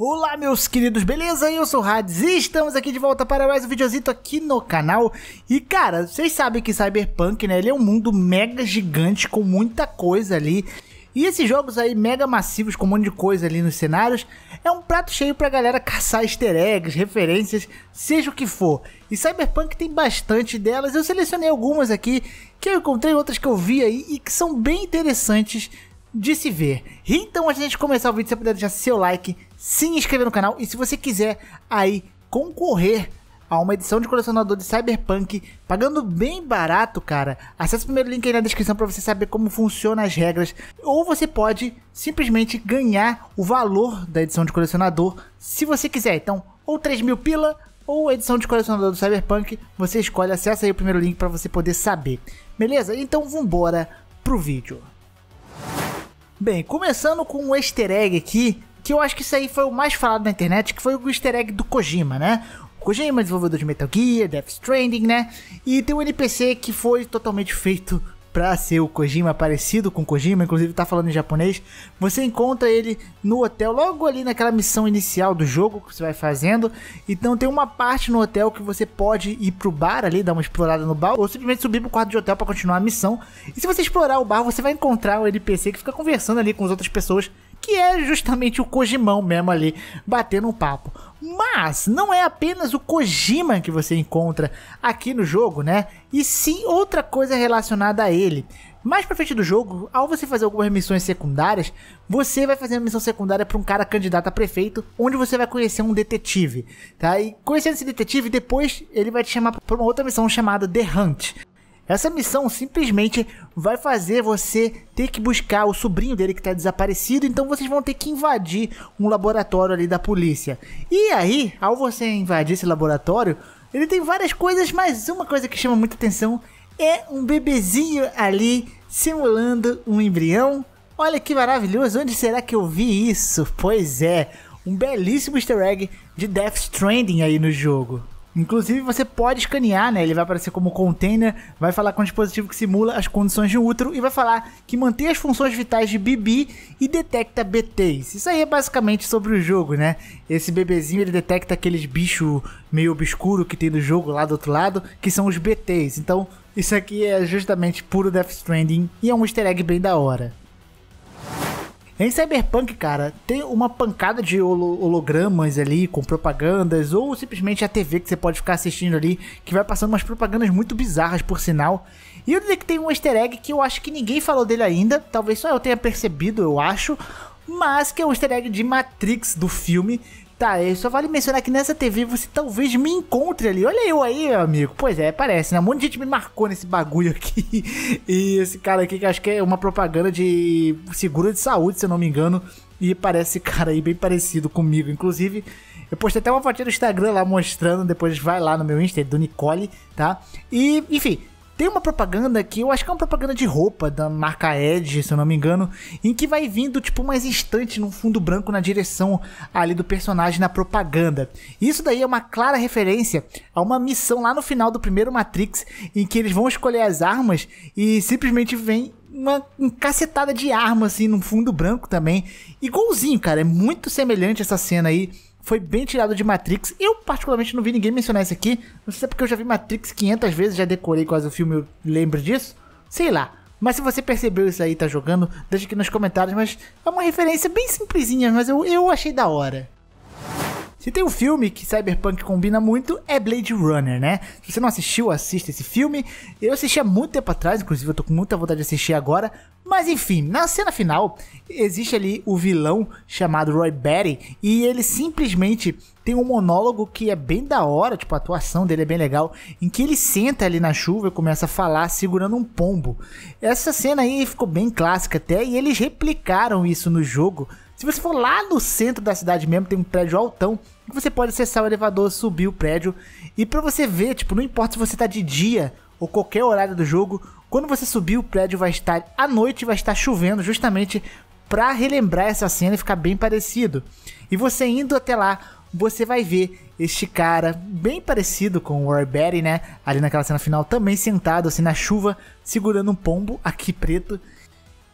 Olá meus queridos, beleza? Eu sou o Hades e estamos aqui de volta para mais um videozinho aqui no canal E cara, vocês sabem que Cyberpunk, né, ele é um mundo mega gigante com muita coisa ali E esses jogos aí mega massivos com um monte de coisa ali nos cenários É um prato cheio pra galera caçar easter eggs, referências, seja o que for E Cyberpunk tem bastante delas, eu selecionei algumas aqui que eu encontrei, outras que eu vi aí e que são bem interessantes de se ver. Então, antes de a gente começar o vídeo, se você puder deixar seu like, se inscrever no canal e se você quiser aí concorrer a uma edição de colecionador de Cyberpunk, pagando bem barato, cara. Acesse o primeiro link aí na descrição para você saber como funcionam as regras, ou você pode simplesmente ganhar o valor da edição de colecionador, se você quiser. Então, ou 3 mil pila, ou edição de colecionador do Cyberpunk, você escolhe, acessa aí o primeiro link para você poder saber. Beleza? Então, vambora pro vídeo. Bem, começando com um easter egg aqui, que eu acho que isso aí foi o mais falado na internet, que foi o easter egg do Kojima, né? O Kojima, desenvolvedor de Metal Gear, Death Stranding, né? E tem um NPC que foi totalmente feito pra ser o Kojima, parecido com o Kojima, inclusive tá falando em japonês. Você encontra ele no hotel, logo ali naquela missão inicial do jogo que você vai fazendo. Então tem uma parte no hotel que você pode ir pro bar ali, dar uma explorada no bar, ou simplesmente subir pro quarto de hotel para continuar a missão. E se você explorar o bar, você vai encontrar o NPC que fica conversando ali com as outras pessoas que é justamente o Kojimão mesmo ali, batendo um papo. Mas não é apenas o Kojima que você encontra aqui no jogo, né? E sim outra coisa relacionada a ele. Mais pra frente do jogo, ao você fazer algumas missões secundárias, você vai fazer uma missão secundária para um cara candidato a prefeito, onde você vai conhecer um detetive, tá? E conhecendo esse detetive, depois ele vai te chamar para uma outra missão chamada The Hunt, essa missão simplesmente vai fazer você ter que buscar o sobrinho dele que está desaparecido, então vocês vão ter que invadir um laboratório ali da polícia. E aí, ao você invadir esse laboratório, ele tem várias coisas, mas uma coisa que chama muita atenção é um bebezinho ali simulando um embrião. Olha que maravilhoso, onde será que eu vi isso? Pois é, um belíssimo easter egg de Death Stranding aí no jogo. Inclusive, você pode escanear, né? Ele vai aparecer como container, vai falar com um dispositivo que simula as condições de útero e vai falar que mantém as funções vitais de BB e detecta BTs. Isso aí é basicamente sobre o jogo, né? Esse bebezinho ele detecta aqueles bichos meio obscuro que tem do jogo lá do outro lado, que são os BTs. Então, isso aqui é justamente puro Death Stranding e é um easter egg bem da hora. Em Cyberpunk, cara, tem uma pancada de hologramas ali com propagandas, ou simplesmente a TV que você pode ficar assistindo ali, que vai passando umas propagandas muito bizarras, por sinal. E eu que tem um easter egg que eu acho que ninguém falou dele ainda, talvez só eu tenha percebido, eu acho, mas que é um easter egg de Matrix do filme, Tá, eu só vale mencionar que nessa TV você talvez me encontre ali. Olha eu aí, meu amigo. Pois é, parece, né? Um monte de gente me marcou nesse bagulho aqui. E esse cara aqui, que acho que é uma propaganda de seguro de saúde, se eu não me engano. E parece esse cara aí bem parecido comigo. Inclusive, eu postei até uma fotinha no Instagram lá mostrando. Depois vai lá no meu Insta, é do Nicole, tá? E, enfim, tem uma propaganda que eu acho que é uma propaganda de roupa da marca Edge, se eu não me engano, em que vai vindo tipo umas estantes num fundo branco na direção ali do personagem na propaganda. Isso daí é uma clara referência a uma missão lá no final do primeiro Matrix em que eles vão escolher as armas e simplesmente vem uma encacetada de arma assim no fundo branco também. Igualzinho, cara, é muito semelhante essa cena aí foi bem tirado de Matrix. Eu, particularmente, não vi ninguém mencionar isso aqui. Não sei se é porque eu já vi Matrix 500 vezes, já decorei quase o filme, eu lembro disso. Sei lá. Mas se você percebeu isso aí, tá jogando, deixa aqui nos comentários. Mas é uma referência bem simplesinha, mas eu, eu achei da hora. Se tem um filme que Cyberpunk combina muito, é Blade Runner, né? Se você não assistiu, assista esse filme. Eu assisti há muito tempo atrás, inclusive eu tô com muita vontade de assistir agora. Mas enfim, na cena final, existe ali o vilão chamado Roy Batty e ele simplesmente tem um monólogo que é bem da hora, tipo, a atuação dele é bem legal, em que ele senta ali na chuva e começa a falar segurando um pombo. Essa cena aí ficou bem clássica até e eles replicaram isso no jogo se você for lá no centro da cidade mesmo, tem um prédio altão, que você pode acessar o elevador, subir o prédio. E para você ver, tipo, não importa se você tá de dia ou qualquer horário do jogo, quando você subir o prédio vai estar à noite, vai estar chovendo, justamente para relembrar essa cena e ficar bem parecido. E você indo até lá, você vai ver este cara bem parecido com o Warberry, né? Ali naquela cena final, também sentado assim na chuva, segurando um pombo aqui preto.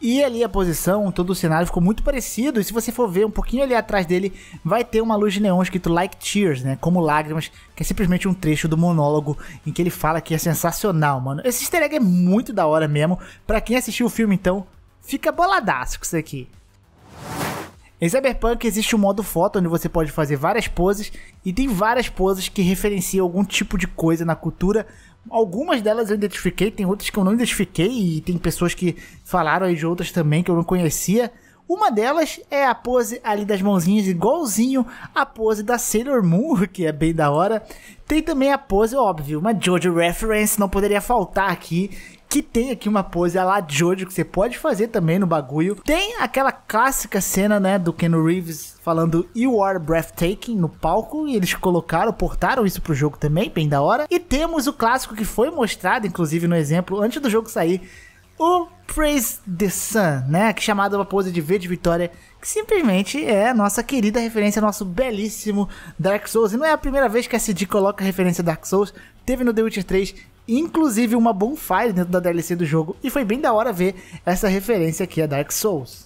E ali a posição, todo o cenário ficou muito parecido. E se você for ver um pouquinho ali atrás dele, vai ter uma luz de neon escrito Like Tears, né? Como lágrimas, que é simplesmente um trecho do monólogo em que ele fala que é sensacional, mano. Esse easter egg é muito da hora mesmo. Pra quem assistiu o filme, então, fica boladaço com isso aqui. Em Cyberpunk existe um modo foto onde você pode fazer várias poses e tem várias poses que referenciam algum tipo de coisa na cultura Algumas delas eu identifiquei, tem outras que eu não identifiquei, e tem pessoas que falaram aí de outras também que eu não conhecia. Uma delas é a pose ali das mãozinhas, igualzinho a pose da Sailor Moon, que é bem da hora. Tem também a pose, óbvio, uma Jojo reference, não poderia faltar aqui, que tem aqui uma pose a lá Jojo que você pode fazer também no bagulho. Tem aquela clássica cena, né, do Ken Reeves falando You are breathtaking no palco e eles colocaram, portaram isso pro jogo também, bem da hora. E temos o clássico que foi mostrado, inclusive no exemplo, antes do jogo sair, o Praise the Sun, né? Que chamada uma pose de V de Vitória, que simplesmente é nossa querida referência, nosso belíssimo Dark Souls. E não é a primeira vez que a CD coloca a referência a Dark Souls, teve no The Witcher 3, inclusive uma bonfire dentro da DLC do jogo, e foi bem da hora ver essa referência aqui a Dark Souls.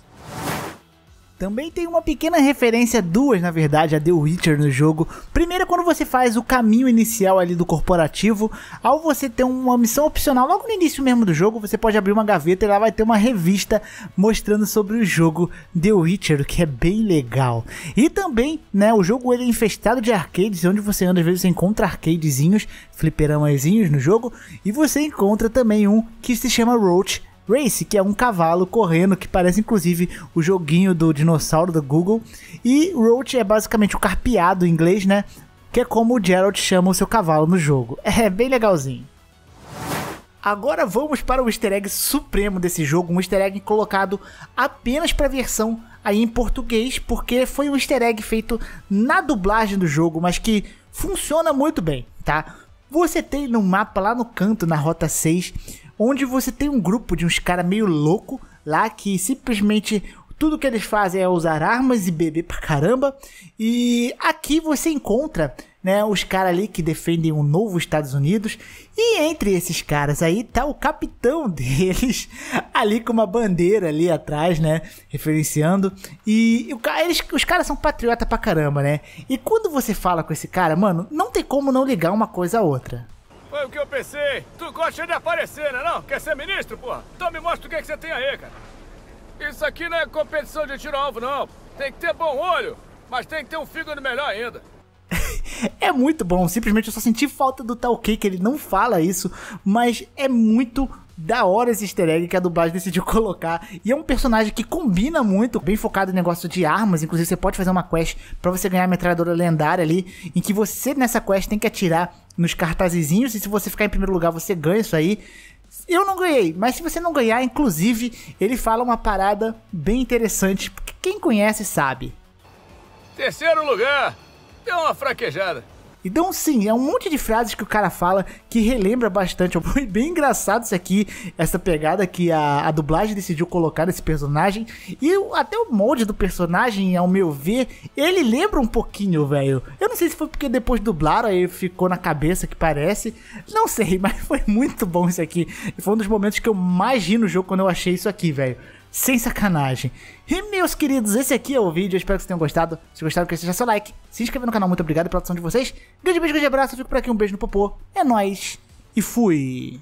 Também tem uma pequena referência, duas na verdade, a The Witcher no jogo. Primeiro, quando você faz o caminho inicial ali do corporativo, ao você ter uma missão opcional logo no início mesmo do jogo, você pode abrir uma gaveta e lá vai ter uma revista mostrando sobre o jogo The Witcher, o que é bem legal. E também, né, o jogo ele é infestado de arcades, onde você anda, às vezes você encontra arcadezinhos, fliperamazinhos no jogo, e você encontra também um que se chama Roach Race, que é um cavalo correndo, que parece inclusive o joguinho do dinossauro do Google. E Roach é basicamente o carpeado em inglês, né? Que é como o Gerald chama o seu cavalo no jogo. É bem legalzinho. Agora vamos para o easter egg supremo desse jogo, um easter egg colocado apenas para a versão aí em português, porque foi um easter egg feito na dublagem do jogo, mas que funciona muito bem, tá? Você tem no mapa lá no canto, na rota 6, onde você tem um grupo de uns caras meio louco lá que simplesmente tudo que eles fazem é usar armas e beber pra caramba. E aqui você encontra né, os caras ali que defendem o um novo Estados Unidos. E entre esses caras aí tá o capitão deles, ali com uma bandeira ali atrás, né? Referenciando. E, eles, os caras são patriota pra caramba, né? E quando você fala com esse cara, mano, não tem como não ligar uma coisa a outra. Foi o que eu pensei. Tu gosta de aparecer, né não? Quer ser ministro, porra? Então me mostra o que, é que você tem aí, cara. Isso aqui não é competição de tiro-alvo, não. Tem que ter bom olho, mas tem que ter um fígado melhor ainda. é muito bom, simplesmente eu só senti falta do tal que ele não fala isso, mas é muito da hora esse easter egg que a dublagem decidiu colocar. E é um personagem que combina muito, bem focado no negócio de armas. Inclusive, você pode fazer uma quest para você ganhar a metralhadora lendária ali, em que você nessa quest tem que atirar nos cartazezinhos. E se você ficar em primeiro lugar, você ganha isso aí. Eu não ganhei, mas se você não ganhar, inclusive, ele fala uma parada bem interessante, porque quem conhece sabe. Terceiro lugar, deu uma fraquejada. Então, sim, é um monte de frases que o cara fala que relembra bastante. Foi bem engraçado isso aqui, essa pegada que a, a dublagem decidiu colocar nesse personagem. E até o molde do personagem, ao meu ver, ele lembra um pouquinho, velho. Eu não sei se foi porque depois dublaram, aí ficou na cabeça que parece. Não sei, mas foi muito bom isso aqui. Foi um dos momentos que eu mais ri no jogo quando eu achei isso aqui, velho sem sacanagem. E meus queridos, esse aqui é o vídeo, eu espero que vocês tenham gostado. Se gostaram, que deixar seu like, se inscrever no canal, muito obrigado pela atenção de vocês. Grande beijo, grande abraço, eu fico por aqui, um beijo no popô, é nóis e fui!